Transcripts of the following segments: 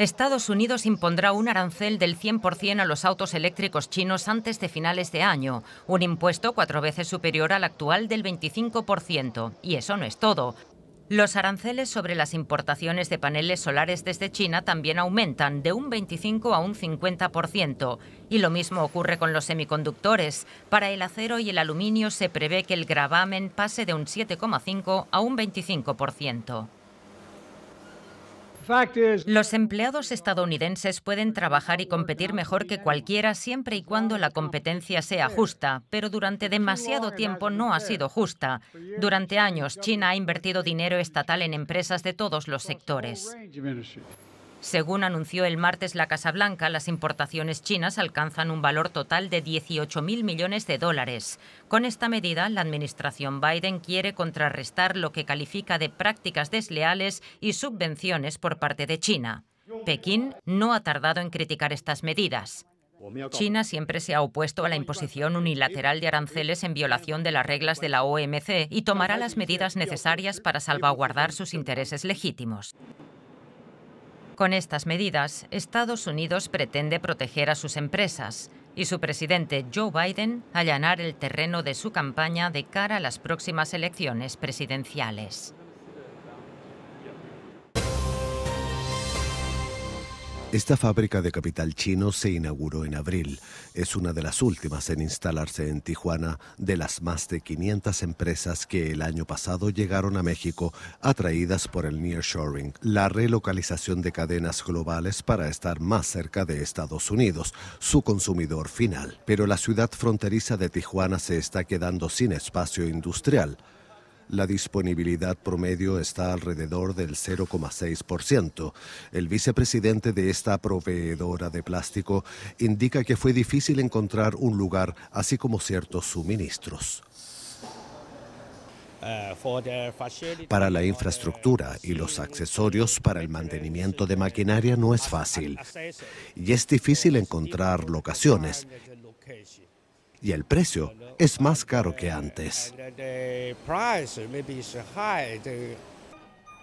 Estados Unidos impondrá un arancel del 100% a los autos eléctricos chinos antes de finales de año, un impuesto cuatro veces superior al actual del 25%. Y eso no es todo. Los aranceles sobre las importaciones de paneles solares desde China también aumentan de un 25 a un 50%. Y lo mismo ocurre con los semiconductores. Para el acero y el aluminio se prevé que el gravamen pase de un 7,5 a un 25%. Los empleados estadounidenses pueden trabajar y competir mejor que cualquiera siempre y cuando la competencia sea justa, pero durante demasiado tiempo no ha sido justa. Durante años, China ha invertido dinero estatal en empresas de todos los sectores. Según anunció el martes la Casa Blanca, las importaciones chinas alcanzan un valor total de 18.000 millones de dólares. Con esta medida, la administración Biden quiere contrarrestar lo que califica de prácticas desleales y subvenciones por parte de China. Pekín no ha tardado en criticar estas medidas. China siempre se ha opuesto a la imposición unilateral de aranceles en violación de las reglas de la OMC y tomará las medidas necesarias para salvaguardar sus intereses legítimos. Con estas medidas, Estados Unidos pretende proteger a sus empresas y su presidente Joe Biden allanar el terreno de su campaña de cara a las próximas elecciones presidenciales. Esta fábrica de capital chino se inauguró en abril. Es una de las últimas en instalarse en Tijuana de las más de 500 empresas que el año pasado llegaron a México atraídas por el nearshoring, la relocalización de cadenas globales para estar más cerca de Estados Unidos, su consumidor final. Pero la ciudad fronteriza de Tijuana se está quedando sin espacio industrial la disponibilidad promedio está alrededor del 0,6%. El vicepresidente de esta proveedora de plástico indica que fue difícil encontrar un lugar, así como ciertos suministros. Para la infraestructura y los accesorios para el mantenimiento de maquinaria no es fácil y es difícil encontrar locaciones y el precio es más caro que antes.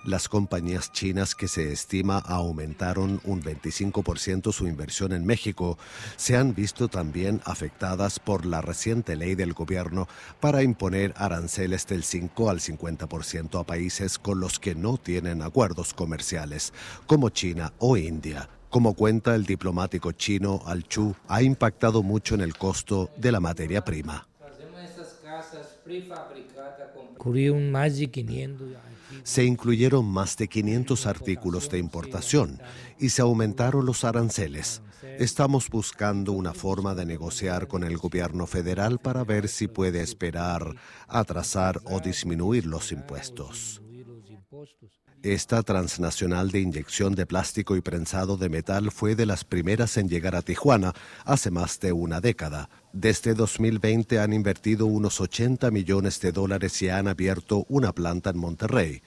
Las compañías chinas que se estima aumentaron un 25% su inversión en México se han visto también afectadas por la reciente ley del gobierno para imponer aranceles del 5 al 50% a países con los que no tienen acuerdos comerciales, como China o India. Como cuenta el diplomático chino Al Chu, ha impactado mucho en el costo de la materia prima. Se incluyeron más de 500 artículos de importación y se aumentaron los aranceles. Estamos buscando una forma de negociar con el gobierno federal para ver si puede esperar, atrasar o disminuir los impuestos. Esta transnacional de inyección de plástico y prensado de metal fue de las primeras en llegar a Tijuana hace más de una década. Desde 2020 han invertido unos 80 millones de dólares y han abierto una planta en Monterrey.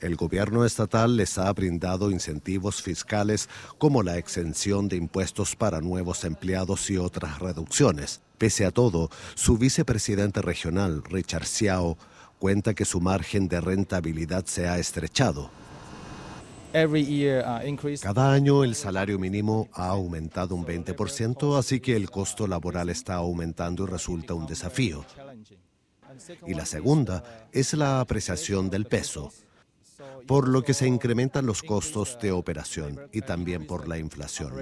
El gobierno estatal les ha brindado incentivos fiscales como la exención de impuestos para nuevos empleados y otras reducciones. Pese a todo, su vicepresidente regional, Richard Xiao, cuenta que su margen de rentabilidad se ha estrechado. Uh, Cada año el salario mínimo ha aumentado un 20%, así que el costo laboral está aumentando y resulta un desafío. Y la segunda es la apreciación del peso, por lo que se incrementan los costos de operación y también por la inflación.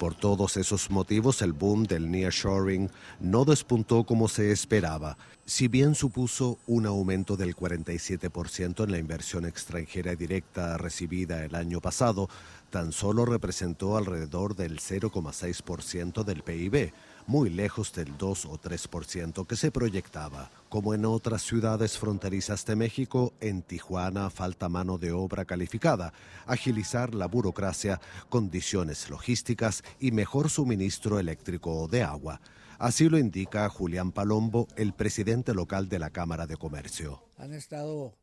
Por todos esos motivos, el boom del nearshoring no despuntó como se esperaba, si bien supuso un aumento del 47% en la inversión extranjera directa recibida el año pasado, tan solo representó alrededor del 0,6% del PIB, muy lejos del 2 o 3% que se proyectaba. Como en otras ciudades fronterizas de México, en Tijuana falta mano de obra calificada, agilizar la burocracia, condiciones logísticas y mejor suministro eléctrico o de agua. Así lo indica Julián Palombo, el presidente local de la Cámara de Comercio. Han estado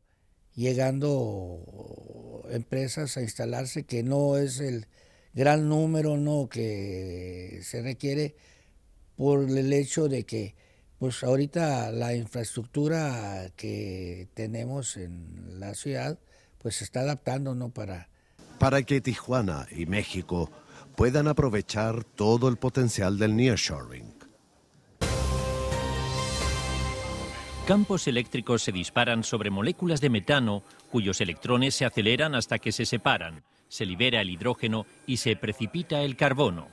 llegando empresas a instalarse que no es el gran número no que se requiere por el hecho de que pues ahorita la infraestructura que tenemos en la ciudad pues se está adaptando ¿no? para... Para que Tijuana y México puedan aprovechar todo el potencial del nearshoring. Campos eléctricos se disparan sobre moléculas de metano cuyos electrones se aceleran hasta que se separan, se libera el hidrógeno y se precipita el carbono.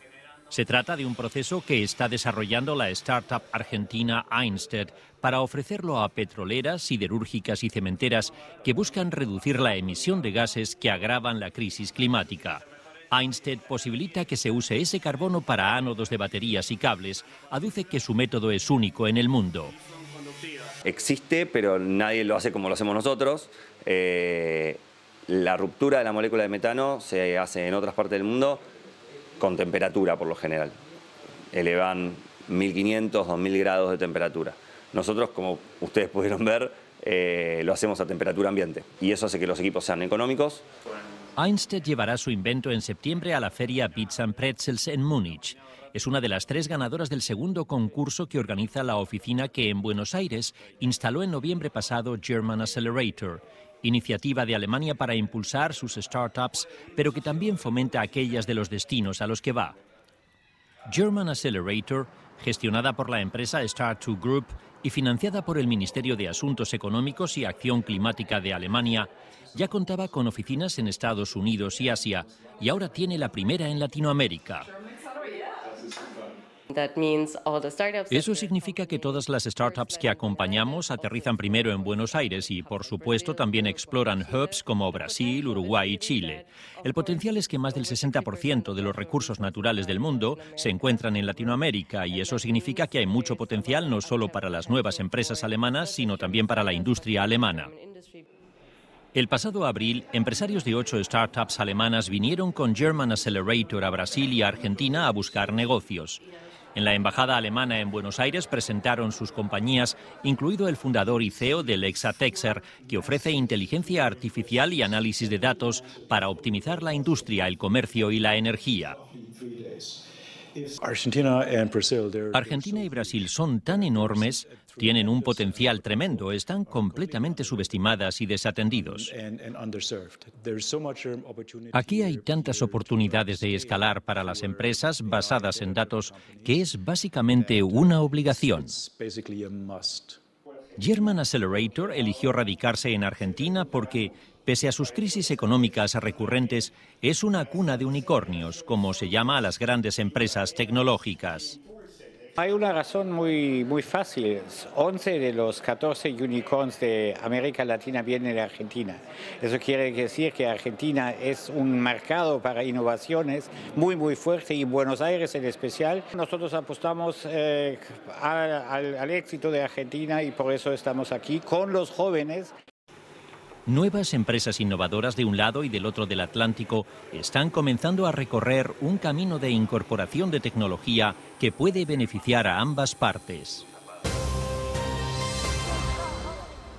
Se trata de un proceso que está desarrollando la startup argentina Einstead para ofrecerlo a petroleras, siderúrgicas y cementeras que buscan reducir la emisión de gases que agravan la crisis climática. Einstead posibilita que se use ese carbono para ánodos de baterías y cables. Aduce que su método es único en el mundo. Existe, pero nadie lo hace como lo hacemos nosotros. Eh, la ruptura de la molécula de metano se hace en otras partes del mundo con temperatura por lo general. Elevan 1500, 2000 grados de temperatura. Nosotros, como ustedes pudieron ver, eh, lo hacemos a temperatura ambiente y eso hace que los equipos sean económicos. Einstein llevará su invento en septiembre a la feria Pizza and Pretzels en Múnich. Es una de las tres ganadoras del segundo concurso que organiza la oficina que en Buenos Aires instaló en noviembre pasado German Accelerator iniciativa de Alemania para impulsar sus startups, pero que también fomenta aquellas de los destinos a los que va. German Accelerator, gestionada por la empresa start 2 Group y financiada por el Ministerio de Asuntos Económicos y Acción Climática de Alemania, ya contaba con oficinas en Estados Unidos y Asia y ahora tiene la primera en Latinoamérica. Eso significa que todas las startups que acompañamos aterrizan primero en Buenos Aires y, por supuesto, también exploran hubs como Brasil, Uruguay y Chile. El potencial es que más del 60% de los recursos naturales del mundo se encuentran en Latinoamérica y eso significa que hay mucho potencial no solo para las nuevas empresas alemanas, sino también para la industria alemana. El pasado abril, empresarios de ocho startups alemanas vinieron con German Accelerator a Brasil y Argentina a buscar negocios. En la Embajada Alemana en Buenos Aires presentaron sus compañías, incluido el fundador y CEO del Exatexer, que ofrece inteligencia artificial y análisis de datos para optimizar la industria, el comercio y la energía. Argentina y Brasil son tan enormes, tienen un potencial tremendo, están completamente subestimadas y desatendidos. Um, Aquí hay tantas oportunidades de escalar para las empresas basadas en datos que es básicamente una obligación. German Accelerator eligió radicarse en Argentina porque pese a sus crisis económicas recurrentes, es una cuna de unicornios, como se llama a las grandes empresas tecnológicas. Hay una razón muy, muy fácil. 11 de los 14 unicorns de América Latina vienen de Argentina. Eso quiere decir que Argentina es un mercado para innovaciones muy, muy fuerte y Buenos Aires en especial. Nosotros apostamos eh, al éxito de Argentina y por eso estamos aquí con los jóvenes. Nuevas empresas innovadoras de un lado y del otro del Atlántico están comenzando a recorrer un camino de incorporación de tecnología que puede beneficiar a ambas partes.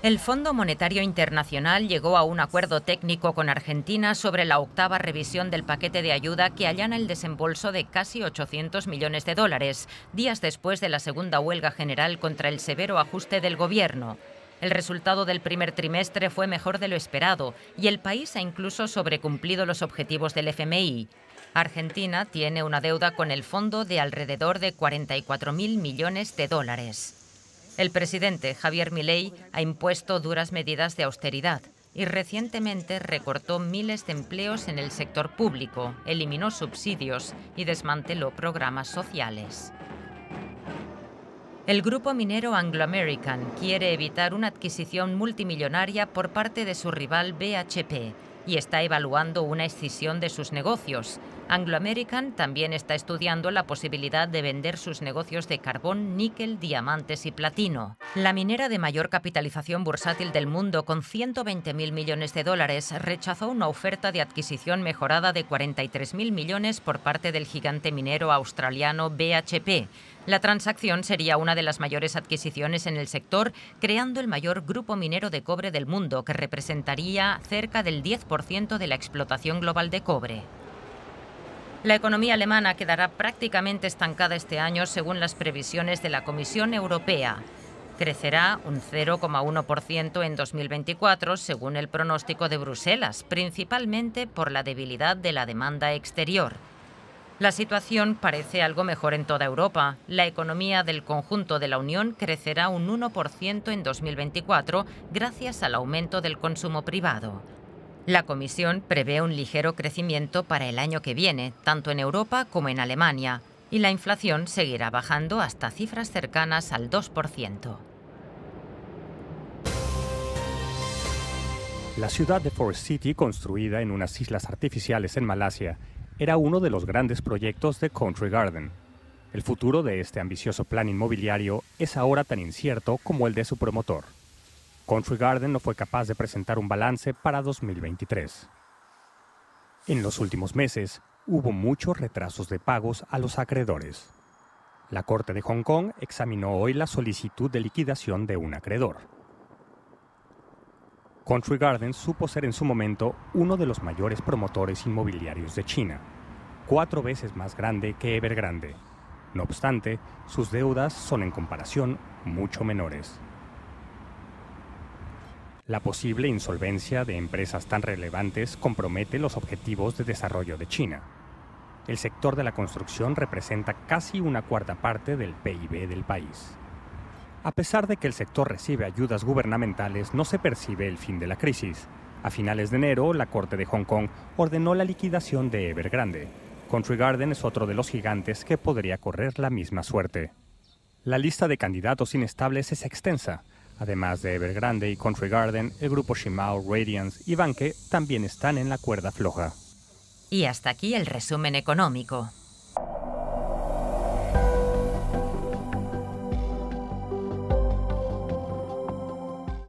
El Fondo Monetario Internacional llegó a un acuerdo técnico con Argentina sobre la octava revisión del paquete de ayuda que allana el desembolso de casi 800 millones de dólares, días después de la segunda huelga general contra el severo ajuste del gobierno. El resultado del primer trimestre fue mejor de lo esperado y el país ha incluso sobrecumplido los objetivos del FMI. Argentina tiene una deuda con el fondo de alrededor de 44.000 millones de dólares. El presidente Javier Milei ha impuesto duras medidas de austeridad y recientemente recortó miles de empleos en el sector público, eliminó subsidios y desmanteló programas sociales. El grupo minero Anglo American quiere evitar una adquisición multimillonaria por parte de su rival BHP y está evaluando una escisión de sus negocios, Anglo American también está estudiando la posibilidad de vender sus negocios de carbón, níquel, diamantes y platino. La minera de mayor capitalización bursátil del mundo, con 120.000 millones de dólares, rechazó una oferta de adquisición mejorada de 43.000 millones por parte del gigante minero australiano BHP. La transacción sería una de las mayores adquisiciones en el sector, creando el mayor grupo minero de cobre del mundo, que representaría cerca del 10% de la explotación global de cobre. La economía alemana quedará prácticamente estancada este año según las previsiones de la Comisión Europea. Crecerá un 0,1% en 2024 según el pronóstico de Bruselas, principalmente por la debilidad de la demanda exterior. La situación parece algo mejor en toda Europa. La economía del conjunto de la Unión crecerá un 1% en 2024 gracias al aumento del consumo privado. La Comisión prevé un ligero crecimiento para el año que viene, tanto en Europa como en Alemania, y la inflación seguirá bajando hasta cifras cercanas al 2%. La ciudad de Forest City, construida en unas islas artificiales en Malasia, era uno de los grandes proyectos de Country Garden. El futuro de este ambicioso plan inmobiliario es ahora tan incierto como el de su promotor. Country Garden no fue capaz de presentar un balance para 2023. En los últimos meses, hubo muchos retrasos de pagos a los acreedores. La Corte de Hong Kong examinó hoy la solicitud de liquidación de un acreedor. Country Garden supo ser en su momento uno de los mayores promotores inmobiliarios de China, cuatro veces más grande que Evergrande. No obstante, sus deudas son en comparación mucho menores. La posible insolvencia de empresas tan relevantes compromete los objetivos de desarrollo de China. El sector de la construcción representa casi una cuarta parte del PIB del país. A pesar de que el sector recibe ayudas gubernamentales, no se percibe el fin de la crisis. A finales de enero, la Corte de Hong Kong ordenó la liquidación de Evergrande. Country Garden es otro de los gigantes que podría correr la misma suerte. La lista de candidatos inestables es extensa Además de Evergrande y Country Garden, el grupo Shimao, Radiance y Banque también están en la cuerda floja. Y hasta aquí el resumen económico.